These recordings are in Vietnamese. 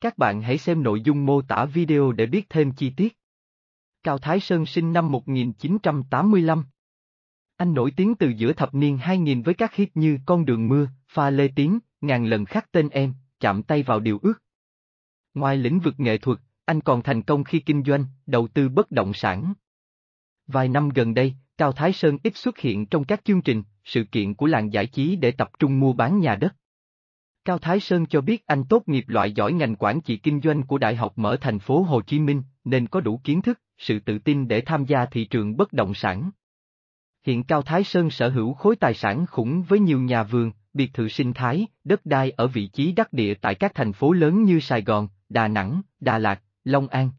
Các bạn hãy xem nội dung mô tả video để biết thêm chi tiết. Cao Thái Sơn sinh năm 1985. Anh nổi tiếng từ giữa thập niên 2000 với các hit như Con đường mưa, Pha lê tiến, Ngàn lần khắc tên em, Chạm tay vào điều ước. Ngoài lĩnh vực nghệ thuật, anh còn thành công khi kinh doanh, đầu tư bất động sản. Vài năm gần đây, Cao Thái Sơn ít xuất hiện trong các chương trình, sự kiện của làng giải trí để tập trung mua bán nhà đất. Cao Thái Sơn cho biết anh tốt nghiệp loại giỏi ngành quản trị kinh doanh của Đại học mở thành phố Hồ Chí Minh, nên có đủ kiến thức, sự tự tin để tham gia thị trường bất động sản. Hiện Cao Thái Sơn sở hữu khối tài sản khủng với nhiều nhà vườn, biệt thự sinh thái, đất đai ở vị trí đắc địa tại các thành phố lớn như Sài Gòn, Đà Nẵng, Đà Lạt, Long An.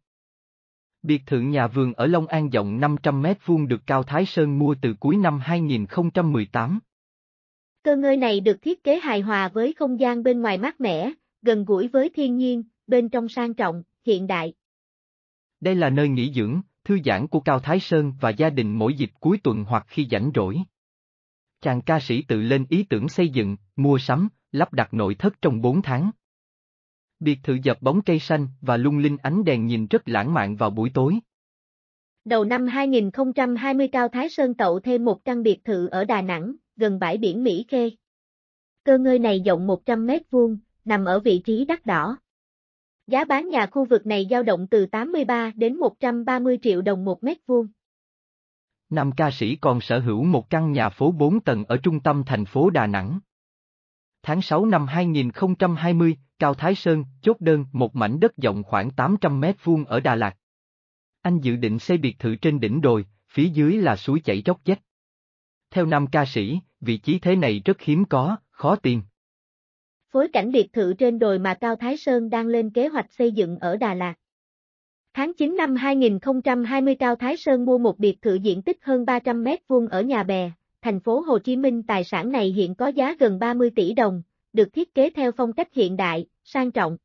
Biệt thự nhà vườn ở Long An rộng 500 mét vuông được Cao Thái Sơn mua từ cuối năm 2018. Cơ ngơi này được thiết kế hài hòa với không gian bên ngoài mát mẻ, gần gũi với thiên nhiên, bên trong sang trọng, hiện đại. Đây là nơi nghỉ dưỡng, thư giãn của Cao Thái Sơn và gia đình mỗi dịp cuối tuần hoặc khi rảnh rỗi. Chàng ca sĩ tự lên ý tưởng xây dựng, mua sắm, lắp đặt nội thất trong 4 tháng. Biệt thự dập bóng cây xanh và lung linh ánh đèn nhìn rất lãng mạn vào buổi tối. Đầu năm 2020 Cao Thái Sơn tậu thêm một căn biệt thự ở Đà Nẵng, gần bãi biển Mỹ Khê. Cơ ngơi này rộng 100 mét vuông, nằm ở vị trí đắt đỏ. Giá bán nhà khu vực này dao động từ 83 đến 130 triệu đồng một mét vuông. Nam ca sĩ còn sở hữu một căn nhà phố 4 tầng ở trung tâm thành phố Đà Nẵng. Tháng 6 năm 2020, Cao Thái Sơn chốt đơn một mảnh đất rộng khoảng 800 mét vuông ở Đà Lạt. Anh dự định xây biệt thự trên đỉnh đồi, phía dưới là suối chảy róc chết theo nam ca sĩ, vị trí thế này rất hiếm có, khó tìm. Phối cảnh biệt thự trên đồi mà Cao Thái Sơn đang lên kế hoạch xây dựng ở Đà Lạt. Tháng 9 năm 2020 Cao Thái Sơn mua một biệt thự diện tích hơn 300 m vuông ở nhà bè, thành phố Hồ Chí Minh tài sản này hiện có giá gần 30 tỷ đồng, được thiết kế theo phong cách hiện đại, sang trọng.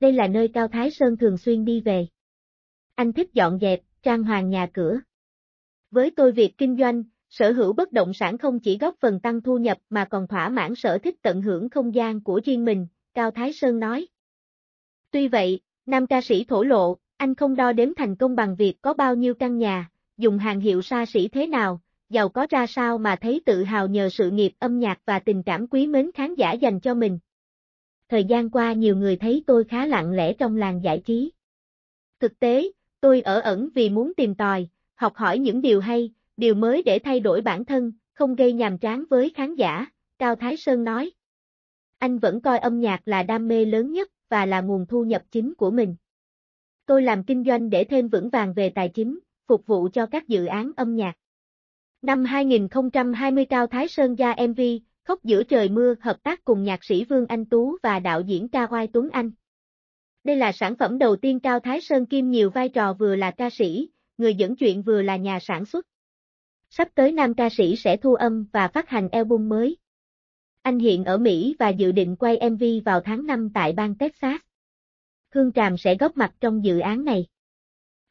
Đây là nơi Cao Thái Sơn thường xuyên đi về. Anh thích dọn dẹp, trang hoàng nhà cửa. Với tôi việc kinh doanh, Sở hữu bất động sản không chỉ góp phần tăng thu nhập mà còn thỏa mãn sở thích tận hưởng không gian của riêng mình, Cao Thái Sơn nói. Tuy vậy, nam ca sĩ thổ lộ, anh không đo đếm thành công bằng việc có bao nhiêu căn nhà, dùng hàng hiệu xa xỉ thế nào, giàu có ra sao mà thấy tự hào nhờ sự nghiệp âm nhạc và tình cảm quý mến khán giả dành cho mình. Thời gian qua nhiều người thấy tôi khá lặng lẽ trong làng giải trí. Thực tế, tôi ở ẩn vì muốn tìm tòi, học hỏi những điều hay, điều mới để thay đổi bản thân, không gây nhàm chán với khán giả, Cao Thái Sơn nói. Anh vẫn coi âm nhạc là đam mê lớn nhất và là nguồn thu nhập chính của mình. Tôi làm kinh doanh để thêm vững vàng về tài chính, phục vụ cho các dự án âm nhạc. Năm 2020 Cao Thái Sơn ra MV, Khóc giữa trời mưa hợp tác cùng nhạc sĩ Vương Anh Tú và đạo diễn Ca Oai Tuấn Anh. Đây là sản phẩm đầu tiên Cao Thái Sơn Kim nhiều vai trò vừa là ca sĩ, người dẫn chuyện vừa là nhà sản xuất sắp tới nam ca sĩ sẽ thu âm và phát hành album mới. Anh hiện ở Mỹ và dự định quay MV vào tháng 5 tại bang Texas. Hương Tràm sẽ góp mặt trong dự án này.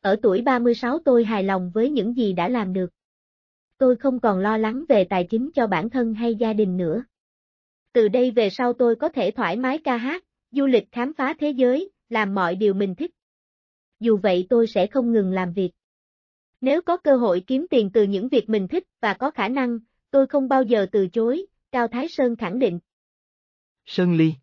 Ở tuổi 36 tôi hài lòng với những gì đã làm được. Tôi không còn lo lắng về tài chính cho bản thân hay gia đình nữa. Từ đây về sau tôi có thể thoải mái ca hát, du lịch khám phá thế giới, làm mọi điều mình thích. Dù vậy tôi sẽ không ngừng làm việc. Nếu có cơ hội kiếm tiền từ những việc mình thích và có khả năng, tôi không bao giờ từ chối, Cao Thái Sơn khẳng định. Sơn Ly